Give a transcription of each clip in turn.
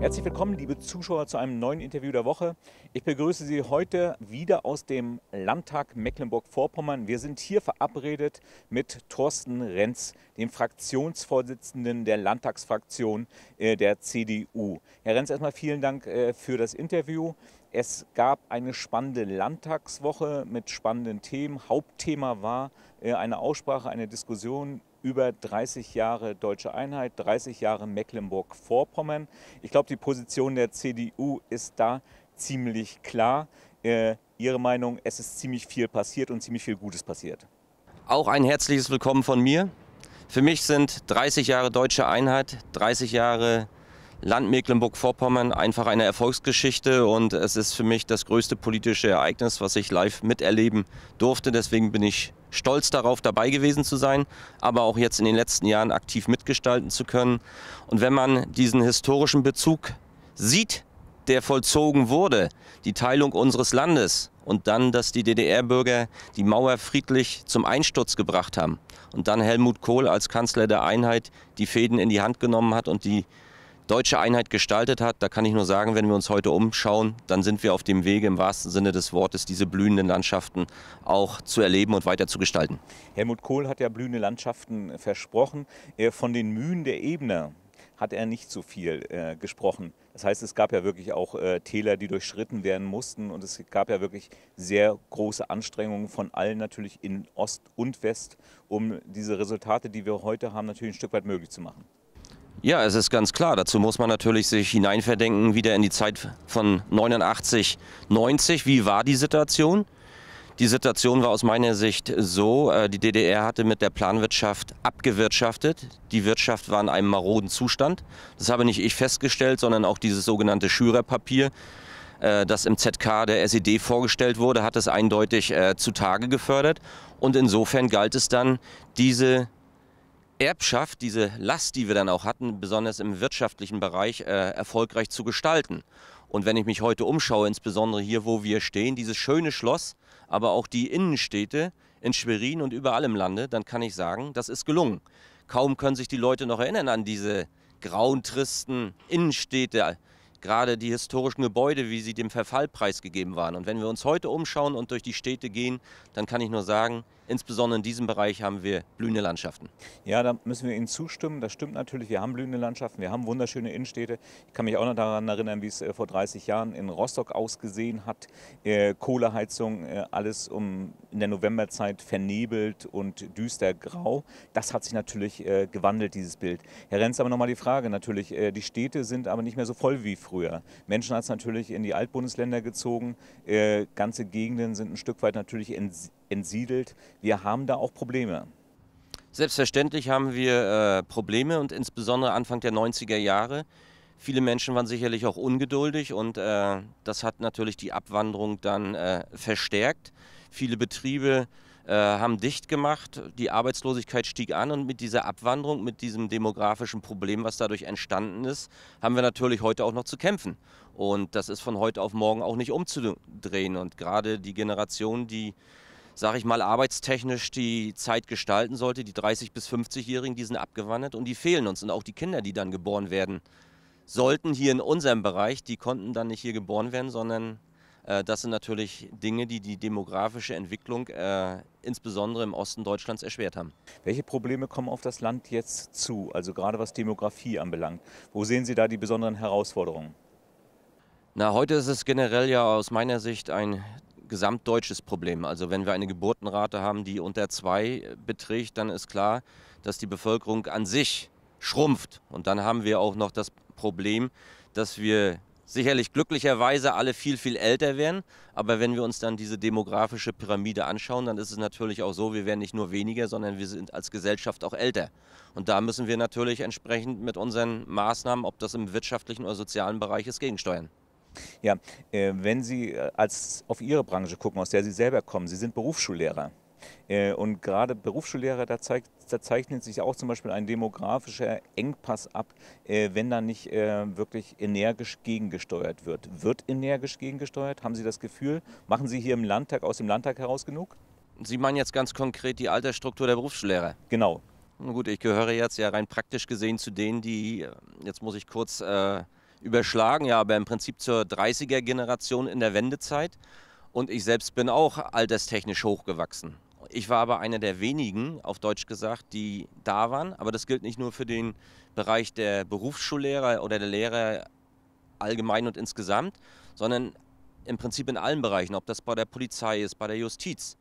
Herzlich willkommen, liebe Zuschauer, zu einem neuen Interview der Woche. Ich begrüße Sie heute wieder aus dem Landtag Mecklenburg-Vorpommern. Wir sind hier verabredet mit Thorsten Renz, dem Fraktionsvorsitzenden der Landtagsfraktion äh, der CDU. Herr Renz, erstmal vielen Dank äh, für das Interview. Es gab eine spannende Landtagswoche mit spannenden Themen. Hauptthema war äh, eine Aussprache, eine Diskussion über 30 Jahre deutsche Einheit, 30 Jahre Mecklenburg-Vorpommern. Ich glaube, die Position der CDU ist da ziemlich klar. Äh, Ihre Meinung, es ist ziemlich viel passiert und ziemlich viel Gutes passiert. Auch ein herzliches Willkommen von mir. Für mich sind 30 Jahre deutsche Einheit, 30 Jahre Land Mecklenburg-Vorpommern einfach eine Erfolgsgeschichte und es ist für mich das größte politische Ereignis, was ich live miterleben durfte. Deswegen bin ich stolz darauf, dabei gewesen zu sein, aber auch jetzt in den letzten Jahren aktiv mitgestalten zu können. Und wenn man diesen historischen Bezug sieht, der vollzogen wurde, die Teilung unseres Landes und dann, dass die DDR-Bürger die Mauer friedlich zum Einsturz gebracht haben und dann Helmut Kohl als Kanzler der Einheit die Fäden in die Hand genommen hat und die deutsche Einheit gestaltet hat. Da kann ich nur sagen, wenn wir uns heute umschauen, dann sind wir auf dem Wege im wahrsten Sinne des Wortes, diese blühenden Landschaften auch zu erleben und weiter zu gestalten. Helmut Kohl hat ja blühende Landschaften versprochen. Äh, von den Mühen der Ebene hat er nicht so viel äh, gesprochen. Das heißt, es gab ja wirklich auch äh, Täler, die durchschritten werden mussten und es gab ja wirklich sehr große Anstrengungen von allen natürlich in Ost und West, um diese Resultate, die wir heute haben, natürlich ein Stück weit möglich zu machen. Ja, es ist ganz klar. Dazu muss man natürlich sich hineinverdenken, wieder in die Zeit von 89, 90. Wie war die Situation? Die Situation war aus meiner Sicht so, äh, die DDR hatte mit der Planwirtschaft abgewirtschaftet. Die Wirtschaft war in einem maroden Zustand. Das habe nicht ich festgestellt, sondern auch dieses sogenannte Schürerpapier, äh, das im ZK der SED vorgestellt wurde, hat es eindeutig äh, zutage gefördert. Und insofern galt es dann, diese Erbschaft, diese Last, die wir dann auch hatten, besonders im wirtschaftlichen Bereich, äh, erfolgreich zu gestalten. Und wenn ich mich heute umschaue, insbesondere hier, wo wir stehen, dieses schöne Schloss, aber auch die Innenstädte in Schwerin und überall im Lande, dann kann ich sagen, das ist gelungen. Kaum können sich die Leute noch erinnern an diese grauen, tristen Innenstädte, gerade die historischen Gebäude, wie sie dem Verfall preisgegeben waren. Und wenn wir uns heute umschauen und durch die Städte gehen, dann kann ich nur sagen, Insbesondere in diesem Bereich haben wir blühende Landschaften. Ja, da müssen wir Ihnen zustimmen. Das stimmt natürlich. Wir haben blühende Landschaften, wir haben wunderschöne Innenstädte. Ich kann mich auch noch daran erinnern, wie es äh, vor 30 Jahren in Rostock ausgesehen hat. Äh, Kohleheizung, äh, alles um in der Novemberzeit vernebelt und düster grau. Das hat sich natürlich gewandelt, dieses Bild. Herr Renz, aber nochmal die Frage natürlich. Die Städte sind aber nicht mehr so voll wie früher. Menschen hat es natürlich in die Altbundesländer gezogen. Ganze Gegenden sind ein Stück weit natürlich entsiedelt. Wir haben da auch Probleme. Selbstverständlich haben wir äh, Probleme und insbesondere Anfang der 90er Jahre. Viele Menschen waren sicherlich auch ungeduldig und äh, das hat natürlich die Abwanderung dann äh, verstärkt. Viele Betriebe äh, haben dicht gemacht, die Arbeitslosigkeit stieg an und mit dieser Abwanderung, mit diesem demografischen Problem, was dadurch entstanden ist, haben wir natürlich heute auch noch zu kämpfen. Und das ist von heute auf morgen auch nicht umzudrehen. Und gerade die Generation, die sage ich mal, arbeitstechnisch die Zeit gestalten sollte. Die 30- bis 50-Jährigen, die sind abgewandert und die fehlen uns. Und auch die Kinder, die dann geboren werden sollten, hier in unserem Bereich, die konnten dann nicht hier geboren werden, sondern äh, das sind natürlich Dinge, die die demografische Entwicklung äh, insbesondere im Osten Deutschlands erschwert haben. Welche Probleme kommen auf das Land jetzt zu, also gerade was Demografie anbelangt? Wo sehen Sie da die besonderen Herausforderungen? Na, heute ist es generell ja aus meiner Sicht ein gesamtdeutsches Problem. Also wenn wir eine Geburtenrate haben, die unter zwei beträgt, dann ist klar, dass die Bevölkerung an sich schrumpft. Und dann haben wir auch noch das Problem, dass wir sicherlich glücklicherweise alle viel, viel älter werden. Aber wenn wir uns dann diese demografische Pyramide anschauen, dann ist es natürlich auch so, wir werden nicht nur weniger, sondern wir sind als Gesellschaft auch älter. Und da müssen wir natürlich entsprechend mit unseren Maßnahmen, ob das im wirtschaftlichen oder sozialen Bereich ist, gegensteuern. Ja, äh, wenn Sie äh, als auf Ihre Branche gucken, aus der Sie selber kommen, Sie sind Berufsschullehrer. Äh, und gerade Berufsschullehrer, da, zeigt, da, zeichnet sich auch zum Beispiel ein demografischer Engpass ab, äh, wenn da nicht wirklich energisch gegengesteuert wird. Wird energisch gegengesteuert? Haben Sie das Gefühl? Machen Sie hier im Landtag, aus dem Landtag heraus genug? Sie meinen jetzt ganz konkret die Altersstruktur der Berufsschullehrer? Genau. Nun Gut, ich gehöre jetzt ja rein praktisch gesehen zu denen, die, jetzt muss ich kurz überschlagen, ja, aber im Prinzip zur 30er-Generation in der Wendezeit. Und ich selbst bin auch alterstechnisch hochgewachsen. Ich war aber einer der wenigen, auf Deutsch gesagt, die da waren. Aber das gilt nicht nur für den Bereich der Berufsschullehrer oder der Lehrer allgemein und insgesamt, sondern im Prinzip in allen Bereichen, ob das bei der Polizei ist, bei der Justiz.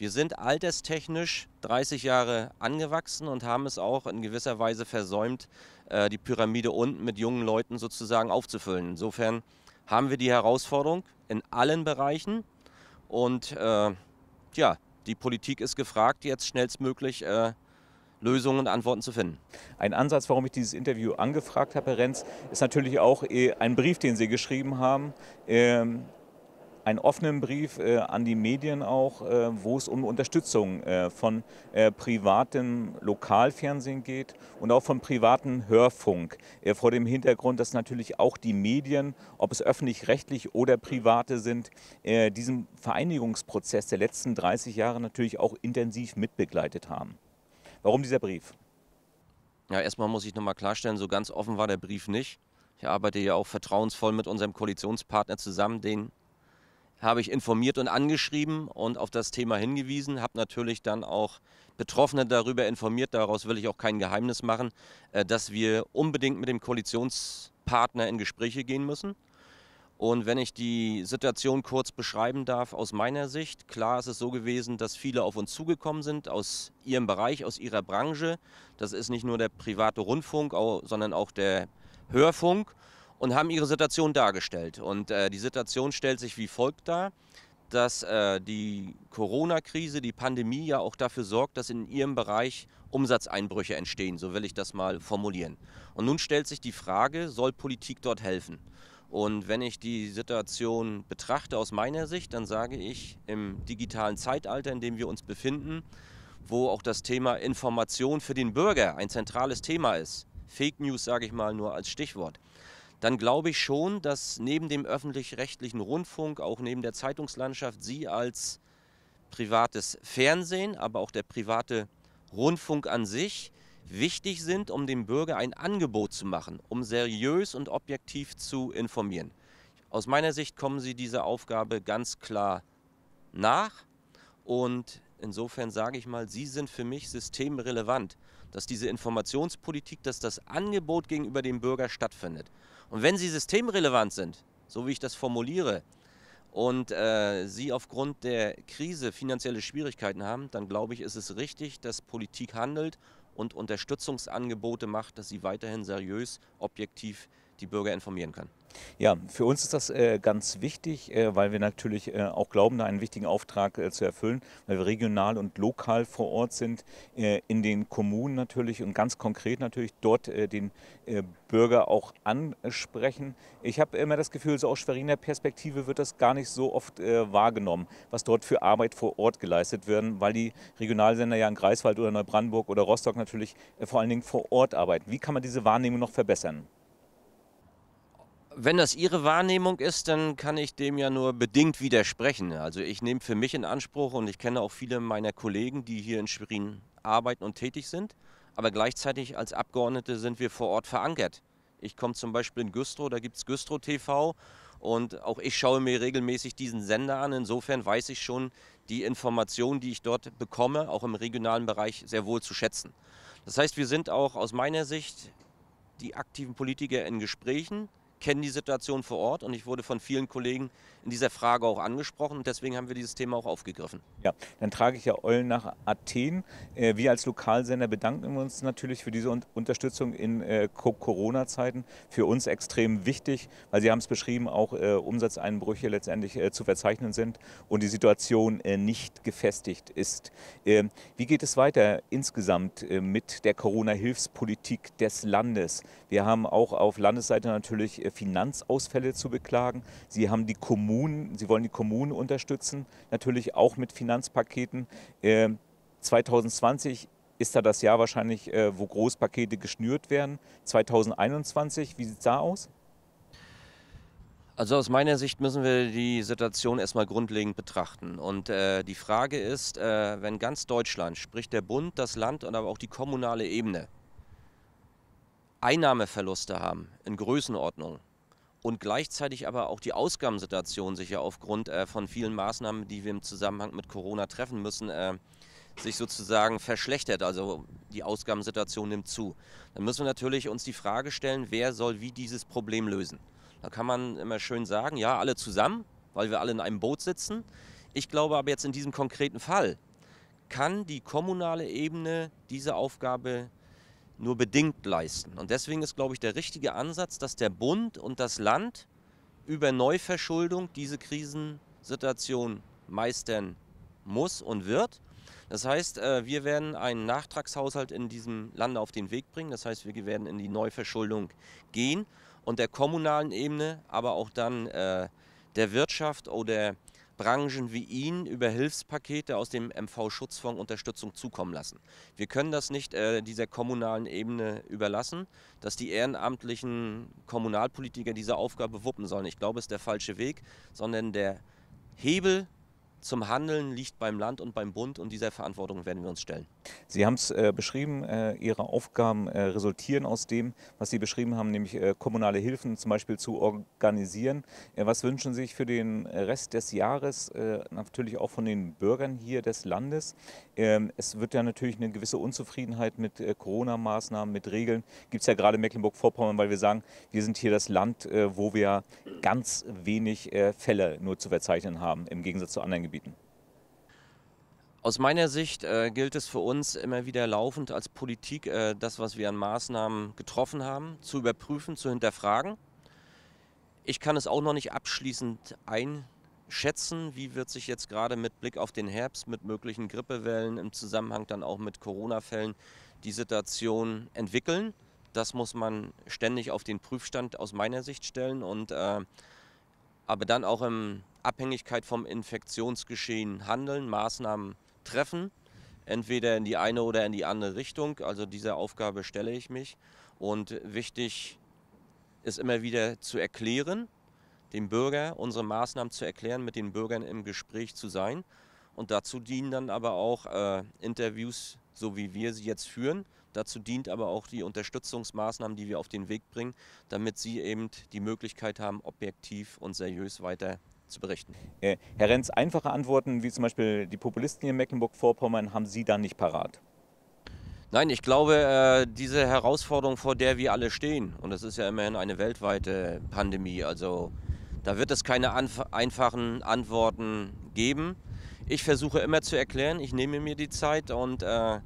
Wir sind alterstechnisch 30 Jahre angewachsen und haben es auch in gewisser Weise versäumt, äh, die Pyramide unten mit jungen Leuten sozusagen aufzufüllen. Insofern haben wir die Herausforderung in allen Bereichen und äh, ja, die Politik ist gefragt, jetzt schnellstmöglich äh, Lösungen und Antworten zu finden. Ein Ansatz, warum ich dieses Interview angefragt habe, Herr Renz, ist natürlich auch äh, ein Brief, den Sie geschrieben haben. Ähm einen offenen Brief äh, an die Medien auch, äh, wo es um Unterstützung äh, von äh, privatem Lokalfernsehen geht und auch von privatem Hörfunk. Äh, vor dem Hintergrund, dass natürlich auch die Medien, ob es öffentlich-rechtlich oder private sind, äh, diesen Vereinigungsprozess der letzten 30 Jahre natürlich auch intensiv mitbegleitet haben. Warum dieser Brief? Ja, erstmal muss ich nochmal klarstellen, so ganz offen war der Brief nicht. Ich arbeite ja auch vertrauensvoll mit unserem Koalitionspartner zusammen, den habe ich informiert und angeschrieben und auf das Thema hingewiesen, habe natürlich dann auch Betroffene darüber informiert, daraus will ich auch kein Geheimnis machen, äh, dass wir unbedingt mit dem Koalitionspartner in Gespräche gehen müssen. Und wenn ich die Situation kurz beschreiben darf, aus meiner Sicht, klar ist es so gewesen, dass viele auf uns zugekommen sind, aus ihrem Bereich, aus ihrer Branche. Das ist nicht nur der private Rundfunk, sondern auch der Hörfunk und haben ihre Situation dargestellt. Und äh, die Situation stellt sich wie folgt dar, dass äh, die Corona-Krise, die Pandemie ja auch dafür sorgt, dass in ihrem Bereich Umsatzeinbrüche entstehen, so will ich das mal formulieren. Und nun stellt sich die Frage, soll Politik dort helfen? Und wenn ich die Situation betrachte aus meiner Sicht, dann sage ich, im digitalen Zeitalter, in dem wir uns befinden, wo auch das Thema Information für den Bürger ein zentrales Thema ist, Fake News sage ich mal nur als Stichwort, dann glaube ich schon, dass neben dem öffentlich-rechtlichen Rundfunk, auch neben der Zeitungslandschaft, Sie als privates Fernsehen, aber auch der private Rundfunk an sich wichtig sind, um dem Bürger ein Angebot zu machen, um seriös und objektiv zu informieren. Aus meiner Sicht kommen Sie dieser Aufgabe ganz klar nach und insofern sage ich mal, Sie sind für mich systemrelevant, dass diese Informationspolitik, dass das Angebot gegenüber dem Bürger stattfindet. Und wenn sie systemrelevant sind, so wie ich das formuliere, und äh, sie aufgrund der Krise finanzielle Schwierigkeiten haben, dann glaube ich, ist es richtig, dass Politik handelt und Unterstützungsangebote macht, dass sie weiterhin seriös, objektiv die Bürger informieren können. Ja, für uns ist das äh, ganz wichtig, äh, weil wir natürlich äh, auch glauben, da einen wichtigen Auftrag äh, zu erfüllen, weil wir regional und lokal vor Ort sind, äh, in den Kommunen natürlich und ganz konkret natürlich dort äh, den Bürger auch ansprechen. Ich habe immer das Gefühl, so aus Schweriner Perspektive wird das gar nicht so oft wahrgenommen, was dort für Arbeit vor Ort geleistet wird, weil die Regionalsender ja in Greifswald oder Neubrandenburg oder Rostock natürlich vor allen Dingen vor Ort arbeiten. Wie kann man diese Wahrnehmung noch verbessern? Wenn das Ihre Wahrnehmung ist, dann kann ich dem ja nur bedingt widersprechen. Also ich nehme für mich in Anspruch und ich kenne auch viele meiner Kollegen, die hier in Schwerin arbeiten und tätig sind. Aber gleichzeitig als Abgeordnete sind wir vor Ort verankert. Ich komme zum Beispiel in Güstrow, da gibt es Güstrow TV und auch ich schaue mir regelmäßig diesen Sender an. Insofern weiß ich schon die Informationen, die ich dort bekomme, auch im regionalen Bereich sehr wohl zu schätzen. Das heißt, wir sind auch aus meiner Sicht die aktiven Politiker in Gesprächen, kennen die Situation vor Ort und ich wurde von vielen Kollegen in dieser Frage auch angesprochen und deswegen haben wir dieses Thema auch aufgegriffen. Ja, dann trage ich ja Eulen nach Athen. Äh, wir als Lokalsender bedanken uns natürlich für diese Unterstützung in äh, Corona-Zeiten. Für uns extrem wichtig, weil Sie haben es beschrieben, auch äh, Umsatzeinbrüche letztendlich zu verzeichnen sind und die Situation nicht gefestigt ist. Ähm, wie geht es weiter insgesamt mit der Corona-Hilfspolitik des Landes? Wir haben auch auf Landesseite natürlich äh, Finanzausfälle zu beklagen. Sie haben die Kommunen, sie wollen die Kommunen unterstützen, natürlich auch mit Finanzpaketen. 2020 ähm, ist da das Jahr wahrscheinlich, äh, wo Großpakete geschnürt werden. 2021, wie sieht es da aus? Also aus meiner Sicht müssen wir die Situation erstmal grundlegend betrachten. Und äh, die Frage ist, äh, wenn ganz Deutschland, sprich der Bund, das Land und aber auch die kommunale Ebene, Einnahmeverluste haben in Größenordnung und gleichzeitig aber auch die Ausgabensituation sich ja aufgrund äh, von vielen Maßnahmen, die wir im Zusammenhang mit Corona treffen müssen, äh, sich sozusagen verschlechtert. Also die Ausgabensituation nimmt zu. Dann müssen wir natürlich uns die Frage stellen, wer soll wie dieses Problem lösen. Da kann man immer schön sagen, ja, alle zusammen, weil wir alle in einem Boot sitzen. Ich glaube aber jetzt in diesem konkreten Fall kann die kommunale Ebene diese Aufgabe nur bedingt leisten. Und deswegen ist, glaube ich, der richtige Ansatz, dass der Bund und das Land über Neuverschuldung diese Krisensituation meistern muss und wird. Das heißt, äh, wir werden einen Nachtragshaushalt in diesem Lande auf den Weg bringen. Das heißt, wir werden in die Neuverschuldung gehen und der kommunalen Ebene, aber auch dann äh, der Wirtschaft oder der Branchen wie Ihnen über Hilfspakete aus dem MV-Schutzfonds Unterstützung zukommen lassen. Wir können das nicht äh, dieser kommunalen Ebene überlassen, dass die ehrenamtlichen Kommunalpolitiker diese Aufgabe wuppen sollen. Ich glaube, es ist der falsche Weg, sondern der Hebel zum Handeln liegt beim Land und beim Bund und dieser Verantwortung werden wir uns stellen. Sie haben es äh, beschrieben, äh, Ihre Aufgaben äh, resultieren aus dem, was Sie beschrieben haben, nämlich äh, kommunale Hilfen zum Beispiel zu organisieren. Äh, was wünschen Sie sich für den Rest des Jahres, äh, natürlich auch von den Bürgern hier des Landes? Ähm, es wird ja natürlich eine gewisse Unzufriedenheit mit Corona-Maßnahmen, mit Regeln. Gibt es ja gerade Mecklenburg-Vorpommern, weil wir sagen, wir sind hier das Land, wo wir ganz wenig Fälle nur zu verzeichnen haben, im Gegensatz zu anderen Gebieten. Gebieten? Aus meiner Sicht äh, gilt es für uns immer wieder laufend als Politik, äh, das, was wir an Maßnahmen getroffen haben, zu überprüfen, zu hinterfragen. Ich kann es auch noch nicht abschließend einschätzen, wie wird sich jetzt gerade mit Blick auf den Herbst, mit möglichen Grippewellen im Zusammenhang dann auch mit Corona-Fällen die Situation entwickeln. Das muss man ständig auf den Prüfstand aus meiner Sicht stellen und äh, aber dann auch im Abhängigkeit vom Infektionsgeschehen handeln, Maßnahmen treffen, entweder in die eine oder in die andere Richtung. Also dieser Aufgabe stelle ich mich. Und wichtig ist immer wieder zu erklären, dem Bürger unsere Maßnahmen zu erklären, mit den Bürgern im Gespräch zu sein. Und dazu dienen dann aber auch äh, Interviews, so wie wir sie jetzt führen. Dazu dient aber auch die Unterstützungsmaßnahmen, die wir auf den Weg bringen, damit sie eben die Möglichkeit haben, objektiv und seriös weiter zu berichten. Äh, Herr Renz, einfache Antworten wie zum Beispiel die Populisten hier in Mecklenburg-Vorpommern haben Sie da nicht parat? Nein, ich glaube, äh, diese Herausforderung, vor der wir alle stehen, und das ist ja immerhin eine weltweite Pandemie, also da wird es keine einfachen Antworten geben. Ich versuche immer zu erklären, ich nehme mir die Zeit und äh,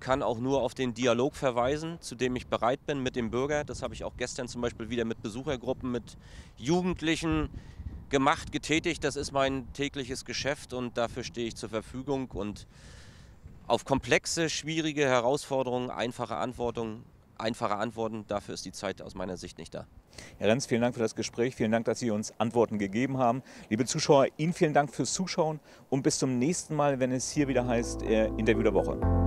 kann auch nur auf den Dialog verweisen, zu dem ich bereit bin mit dem Bürger. Das habe ich auch gestern zum Beispiel wieder mit Besuchergruppen, mit Jugendlichen gemacht, getätigt. Das ist mein tägliches Geschäft und dafür stehe ich zur Verfügung. Und auf komplexe, schwierige Herausforderungen einfache Antworten, einfache Antworten, dafür ist die Zeit aus meiner Sicht nicht da. Herr Renz, vielen Dank für das Gespräch. Vielen Dank, dass Sie uns Antworten gegeben haben. Liebe Zuschauer, Ihnen vielen Dank fürs Zuschauen und bis zum nächsten Mal, wenn es hier wieder heißt äh, Interview der Woche.